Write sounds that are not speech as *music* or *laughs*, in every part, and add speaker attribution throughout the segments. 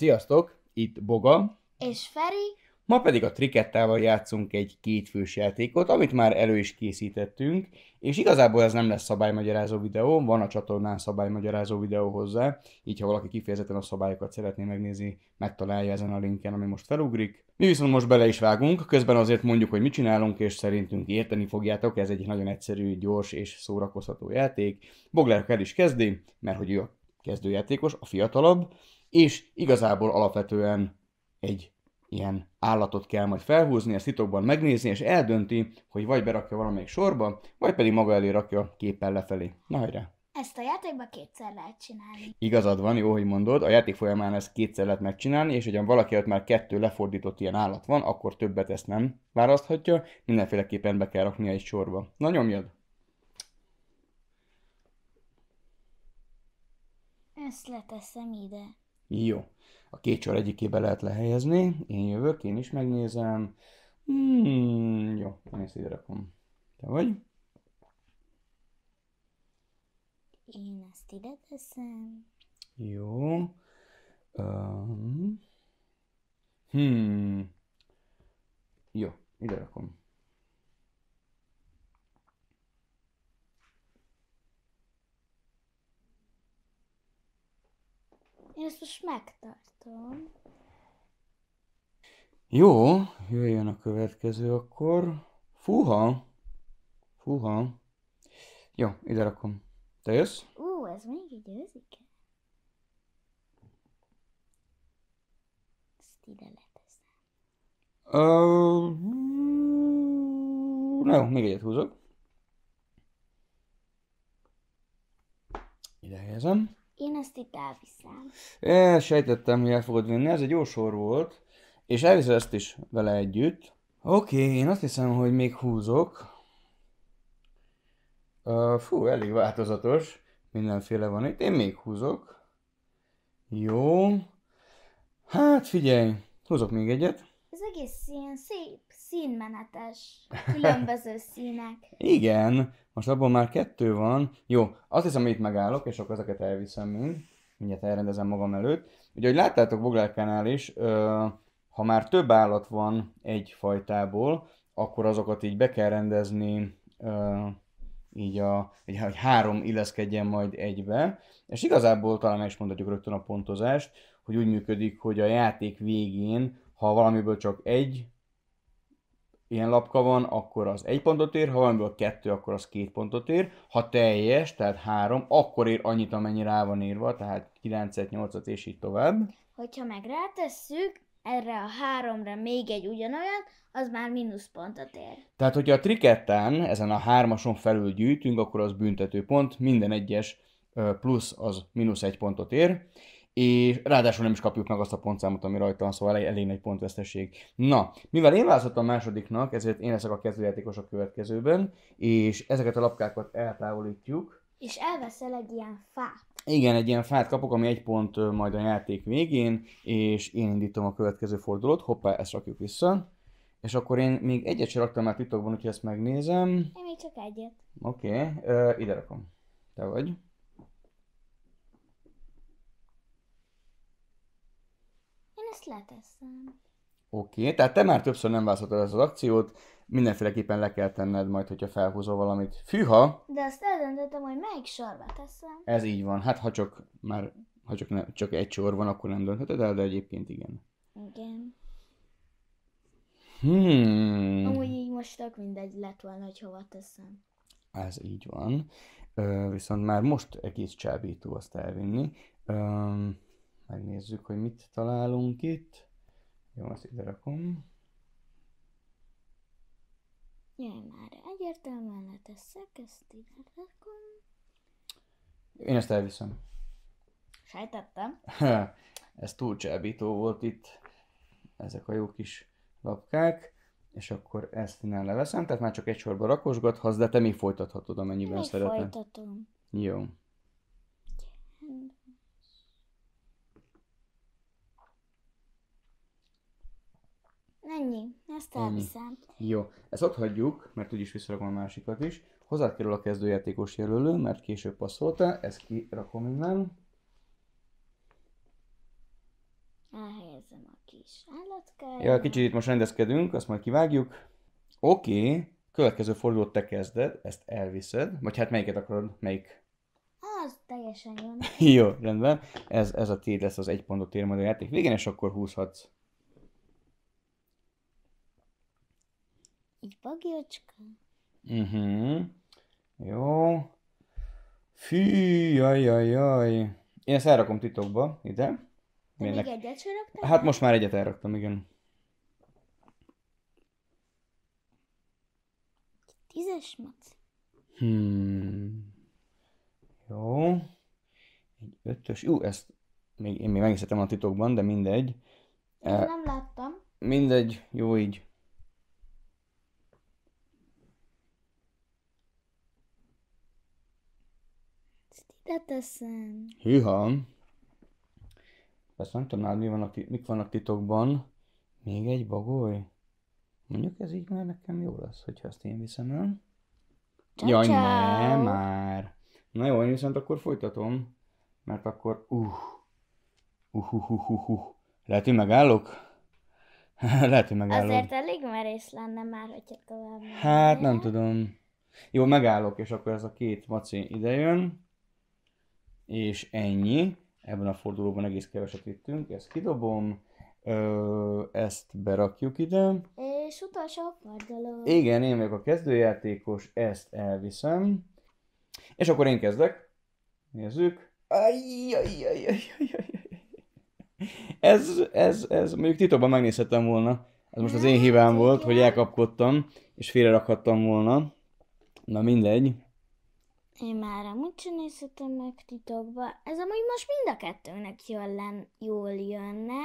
Speaker 1: Sziasztok, itt Boga.
Speaker 2: És Feri.
Speaker 1: Ma pedig a trikettával játszunk egy kétfős játékot, amit már elő is készítettünk, és igazából ez nem lesz szabálymagyarázó videó, van a csatornán szabálymagyarázó videó hozzá, így ha valaki kifejezetten a szabályokat szeretné megnézni, megtalálja ezen a linken, ami most felugrik. Mi viszont most bele is vágunk, közben azért mondjuk, hogy mit csinálunk, és szerintünk érteni fogjátok, ez egy nagyon egyszerű, gyors és szórakoztató játék. Boglárk el is kezdi, mert hogy ő a kezdőjátékos, a fiatalabb, és igazából alapvetően egy ilyen állatot kell majd felhúzni, ezt titokban megnézni, és eldönti, hogy vagy berakja valamelyik sorba, vagy pedig maga elé rakja képpel lefelé. Na hajrá!
Speaker 2: Ezt a játékban kétszer lehet
Speaker 1: csinálni. Igazad van, jó, hogy mondod. A játék folyamán ezt kétszer lehet megcsinálni, és hogyha valaki ott már kettő lefordított ilyen állat van, akkor többet ezt nem választhatja, mindenféleképpen be kell raknia egy sorba. Na nyomjad!
Speaker 2: Ezt leteszem ide.
Speaker 1: Jó. A két sor egyikébe lehet lehelyezni. Én jövök, én is megnézem. Hmm, jó, én ezt ide rakom. Te vagy?
Speaker 2: Én ezt ide teszem.
Speaker 1: Jó. Um, hmm. Jó, ide rakom.
Speaker 2: Én ezt most megtartom.
Speaker 1: Jó, jöjjön a következő akkor. Fúha! Fúha! Jó, ide rakom. Te jössz?
Speaker 2: Ú, ez még egy őzike.
Speaker 1: Ezt ide leteszem. na jó, még egyet húzok. Ide helyezem.
Speaker 2: Én ezt itt elviszem.
Speaker 1: É, sejtettem, hogy el fogod vinni, ez egy jó sor volt. És elviszed ezt is vele együtt. Oké, okay, én azt hiszem, hogy még húzok. Uh, fú, elég változatos. Mindenféle van itt. Én még húzok. Jó. Hát figyelj, húzok még egyet.
Speaker 2: Ez egész ilyen szép színmenetes, különböző színek.
Speaker 1: *laughs* Igen, most abból már kettő van. Jó, azt hiszem, hogy itt megállok, és akkor ezeket elviszem mind. Mindjárt elrendezem magam előtt. Ugye, hogy láttátok Boglárkánál is, ha már több állat van egy fajtából, akkor azokat így be kell rendezni így a, így, hogy három illeszkedjen majd egybe, és igazából talán meg is mondhatjuk rögtön a pontozást, hogy úgy működik, hogy a játék végén, ha valamiből csak egy ilyen lapka van, akkor az egy pontot ér, ha valamiből kettő, akkor az két pontot ér, ha teljes, tehát három, akkor ér annyit, amennyi rá van írva, tehát 9-et, 8-at és így tovább.
Speaker 2: Hogyha meg rátesszük, erre a háromra még egy ugyanolyan, az már mínusz pontot ér.
Speaker 1: Tehát, hogyha a triketten, ezen a hármason felül gyűjtünk, akkor az büntető pont, minden egyes plusz az mínusz egy pontot ér és ráadásul nem is kapjuk meg azt a pontszámot, ami rajta van, szóval elég nagy pontveszteség. Na, mivel én választottam másodiknak, ezért én leszek a kezdőjátékos a következőben, és ezeket a lapkákat eltávolítjuk.
Speaker 2: És elveszel egy ilyen fát.
Speaker 1: Igen, egy ilyen fát kapok, ami egy pont majd a játék végén, és én indítom a következő fordulót. Hoppá, ezt rakjuk vissza. És akkor én még egyet sem raktam már titokban, úgyhogy ezt megnézem. Én még csak egyet. Oké, okay. uh, ide rakom. Te vagy.
Speaker 2: Ezt leteszem.
Speaker 1: Oké, okay, tehát te már többször nem választhatod ezt az akciót, mindenféleképpen le kell tenned majd, hogyha felhúzol valamit. Fűha!
Speaker 2: De azt eldöntöttem, hogy melyik sorba teszem.
Speaker 1: Ez így van, hát ha csak már ha csak, ne, csak egy sor van, akkor nem döntheted el, de egyébként igen.
Speaker 2: Igen.
Speaker 1: Hmm. Amúgy
Speaker 2: így most tök mindegy lett volna, hogy hova teszem.
Speaker 1: Ez így van. Ö, viszont már most egész csábító azt elvinni. Ö, Megnézzük, hogy mit találunk itt. Jó, azt ide rakom.
Speaker 2: Jaj, már egyértelműen leteszek, ezt ide rakom.
Speaker 1: Én ezt elviszem.
Speaker 2: Sejtettem.
Speaker 1: *laughs* Ez túl csábító volt itt, ezek a jó kis lapkák, és akkor ezt innen leveszem, tehát már csak egy sorba rakosgathatsz, de te még folytathatod, amennyiben még szeretnél. folytatom. Jó.
Speaker 2: Ennyi, ezt elviszem.
Speaker 1: jó, ezt ott hagyjuk, mert úgyis visszarakom a másikat is. Hozzád kerül a kezdőjátékos jelölő, mert később passzolta, ezt kirakom innen.
Speaker 2: Elhelyezem a kis állatkát.
Speaker 1: Ja, kicsit itt most rendezkedünk, azt majd kivágjuk. Oké, okay. következő fordulót te kezded, ezt elviszed, vagy hát melyiket akarod, melyik?
Speaker 2: Az teljesen jó.
Speaker 1: *laughs* jó, rendben. Ez, ez a tiéd lesz az egy pontot ér majd a játék végén, és akkor húzhatsz
Speaker 2: Így bagyocska.
Speaker 1: Mhm. Jó. Fű, jaj, jaj, jaj. Én ezt elrakom titokba, ide. De még egyet sem Hát most már egyet elraktam, igen. Tízes mac. Hmm. Jó. Egy ötös. Ú, ezt még, én még megiszetem a titokban, de mindegy. Én e, nem láttam. Mindegy, jó így.
Speaker 2: Leteszem. Hűha.
Speaker 1: Persze nem tudom, mi van, a, mik vannak titokban. Még egy bagoly? Mondjuk ez így már nekem jó lesz, hogyha ezt én viszem el. Jaj, ne már! Na jó, én viszont akkor folytatom, mert akkor uh, uh, uh, uh, uh, uh. lehet, hogy megállok? *laughs* lehet, hogy megállok. Azért
Speaker 2: elég merész lenne már, hogyha tovább Hát nem
Speaker 1: tudom. Jó, megállok, és akkor ez a két maci idejön és ennyi. Ebben a fordulóban egész keveset ittünk, ezt kidobom, ö, ezt berakjuk ide.
Speaker 2: És utolsó forduló. Igen,
Speaker 1: én vagyok a kezdőjátékos, ezt elviszem. És akkor én kezdek. Nézzük. Ez, ez, ez, mondjuk titokban megnézhetem volna. Ez most az én hibám volt, hogy elkapkodtam, és félre rakhattam volna. Na mindegy,
Speaker 2: én már amúgy nézhetem meg titokba. Ez amúgy most mind a kettőnek jól, len, jól jönne.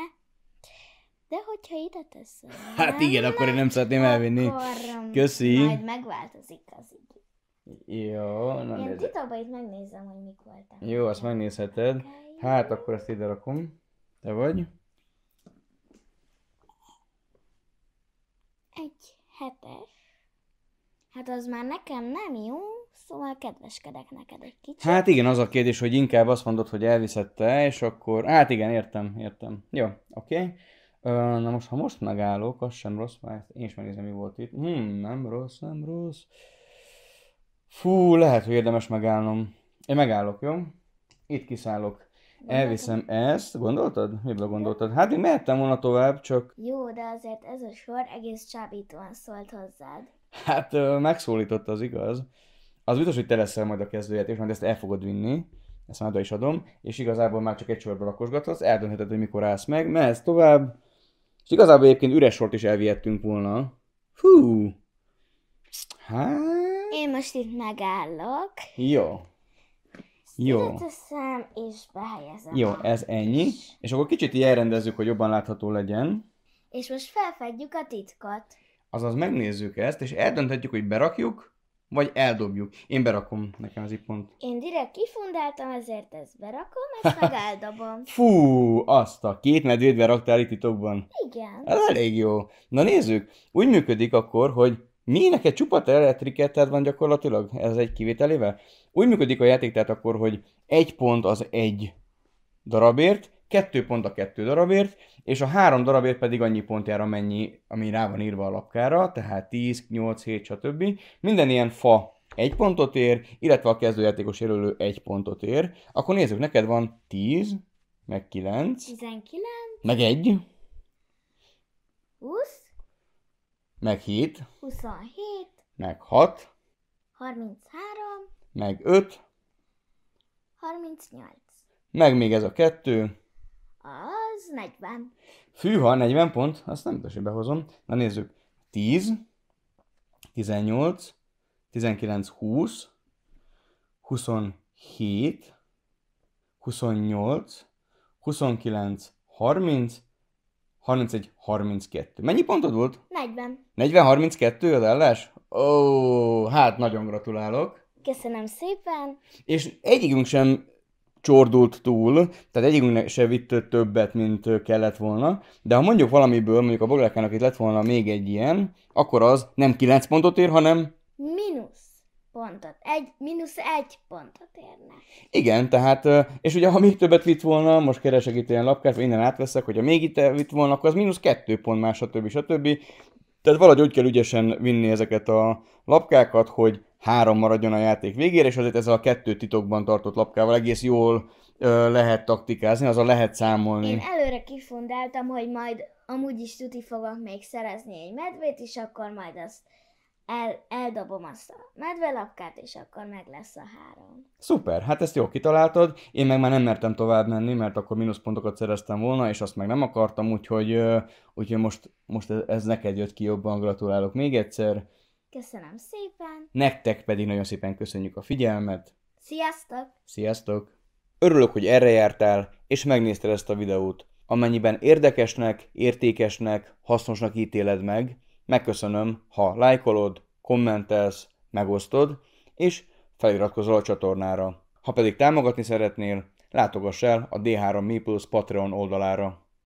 Speaker 2: De hogyha ide teszem. *laughs* Hát igen, nem, akkor én nem szeretném elvinni. Köszi. Majd megváltozik az idő.
Speaker 1: Jó, na Én
Speaker 2: titokba itt megnézem, hogy mik
Speaker 1: voltak. Jó, azt megnézheted. Hát akkor ezt ide rakom. Te vagy?
Speaker 2: Egy hetes. Hát az már nekem nem jó. Szóval kedveskedek neked egy kicsit. Hát
Speaker 1: igen, az a kérdés, hogy inkább azt mondod, hogy elviszette, és akkor... Hát igen, értem, értem. Jó, oké. Okay. Na most, ha most megállok, az sem rossz, mert hát én is megnézem, mi volt itt. Hmm, nem rossz, nem rossz. Fú, lehet, hogy érdemes megállnom. Én megállok, jó? Itt kiszállok. Gondoltam. Elviszem ezt, gondoltad? Miből gondoltad? Hát én mehettem volna tovább, csak... Jó, de
Speaker 2: azért ez a sor egész csábítóan szólt hozzád.
Speaker 1: Hát megszólított az igaz az biztos, hogy te leszel majd a és majd ezt el fogod vinni, ezt már is adom, és igazából már csak egy sorba lakosgathatsz, eldöntheted, hogy mikor állsz meg, mehetsz tovább, és igazából egyébként üres sort is elvihettünk volna. Hú! Hát... Én
Speaker 2: most itt megállok.
Speaker 1: Jó. Jó.
Speaker 2: Teszem és behelyezem. Jó,
Speaker 1: ez ennyi. És akkor kicsit így elrendezzük, hogy jobban látható legyen.
Speaker 2: És most felfedjük a titkot.
Speaker 1: Azaz megnézzük ezt, és eldönthetjük, hogy berakjuk, vagy eldobjuk. Én berakom, nekem ez ipont.
Speaker 2: Én direkt kifundáltam, ezért ezt berakom, ezt meg *laughs* eldobom.
Speaker 1: Fú, azt a két medvét beraktál itt titokban.
Speaker 2: Igen. Ez elég
Speaker 1: jó. Na nézzük, úgy működik akkor, hogy mi neked csupa elektriketed van gyakorlatilag, ez egy kivételével. Úgy működik a játék tehát akkor, hogy egy pont az egy darabért, kettő pont a kettő darabért, és a három darabért pedig annyi pontjára, amennyi, ami rá van írva a lapkára, tehát 10, 8, 7, stb. Minden ilyen fa egy pontot ér, illetve a kezdőjátékos jelölő egy pontot ér. Akkor nézzük, neked van 10, meg 9, 19, meg 1, 20, meg 7, 27, meg 6, 33, meg 5,
Speaker 2: 38,
Speaker 1: meg még ez a kettő,
Speaker 2: az 40.
Speaker 1: Fűha, 40 pont, azt nem tudom, behozom. Na nézzük. 10, 18, 19, 20, 27, 28, 29, 30, 31, 32. Mennyi pontod volt? 40. 40, 32 az állás? Ó, hát nagyon gratulálok.
Speaker 2: Köszönöm szépen.
Speaker 1: És egyikünk sem csordult túl, tehát egyikünknek se vitt többet, mint kellett volna, de ha mondjuk valamiből, mondjuk a Boglárkának itt lett volna még egy ilyen, akkor az nem 9 pontot ér, hanem...
Speaker 2: Mínusz pontot, egy, mínusz egy pontot érne.
Speaker 1: Igen, tehát, és ugye ha még többet vitt volna, most keresek itt ilyen lapkát, innen átveszek, hogyha még itt vitt volna, akkor az mínusz kettő pont más, stb. stb. Tehát valahogy úgy kell ügyesen vinni ezeket a lapkákat, hogy három maradjon a játék végére, és azért ezzel a kettő titokban tartott lapkával egész jól ö, lehet taktikázni, azzal lehet számolni. Én
Speaker 2: előre kifundáltam, hogy majd amúgy is tuti fogok még szerezni egy medvét, és akkor majd azt el, eldobom azt a medvelapkát, és akkor meg lesz a három.
Speaker 1: Szuper, hát ezt jól kitaláltad, én meg már nem mertem tovább menni, mert akkor mínuszpontokat szereztem volna, és azt meg nem akartam, úgyhogy, úgyhogy most, most ez, ez neked jött ki jobban, gratulálok még egyszer
Speaker 2: Köszönöm szépen.
Speaker 1: Nektek pedig nagyon szépen köszönjük a figyelmet.
Speaker 2: Sziasztok!
Speaker 1: Sziasztok! Örülök, hogy erre jártál, és megnézted ezt a videót. Amennyiben érdekesnek, értékesnek, hasznosnak ítéled meg, megköszönöm, ha lájkolod, kommentelsz, megosztod, és feliratkozol a csatornára. Ha pedig támogatni szeretnél, látogass el a D3 Mi Patreon oldalára.